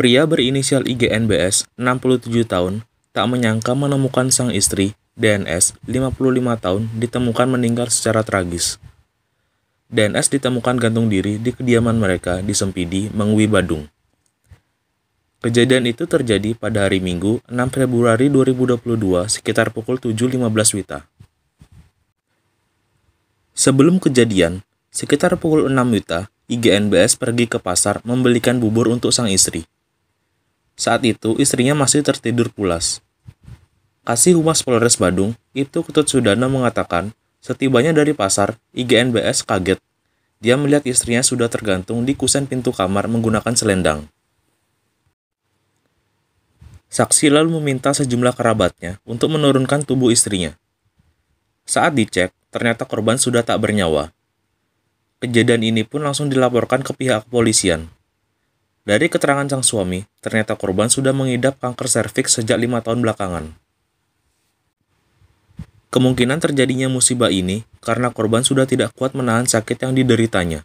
Pria berinisial IGNBS, 67 tahun, tak menyangka menemukan sang istri, DNS, 55 tahun, ditemukan meninggal secara tragis. DNS ditemukan gantung diri di kediaman mereka di Sempidi, Mengwi, Badung. Kejadian itu terjadi pada hari Minggu, 6 Februari 2022, sekitar pukul 7.15 Wita. Sebelum kejadian, sekitar pukul 6 Wita, IGNBS pergi ke pasar membelikan bubur untuk sang istri. Saat itu, istrinya masih tertidur pulas. Kasih Humas Polres Badung, itu Ketut Sudana mengatakan, setibanya dari pasar, IGNBS kaget. Dia melihat istrinya sudah tergantung di kusen pintu kamar menggunakan selendang. Saksi lalu meminta sejumlah kerabatnya untuk menurunkan tubuh istrinya. Saat dicek, ternyata korban sudah tak bernyawa. Kejadian ini pun langsung dilaporkan ke pihak kepolisian. Dari keterangan sang suami, ternyata korban sudah mengidap kanker serviks sejak lima tahun belakangan. Kemungkinan terjadinya musibah ini karena korban sudah tidak kuat menahan sakit yang dideritanya,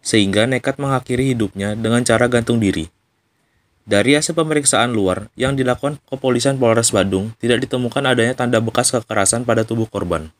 sehingga nekat mengakhiri hidupnya dengan cara gantung diri. Dari hasil pemeriksaan luar yang dilakukan kepolisian Polres Badung, tidak ditemukan adanya tanda bekas kekerasan pada tubuh korban.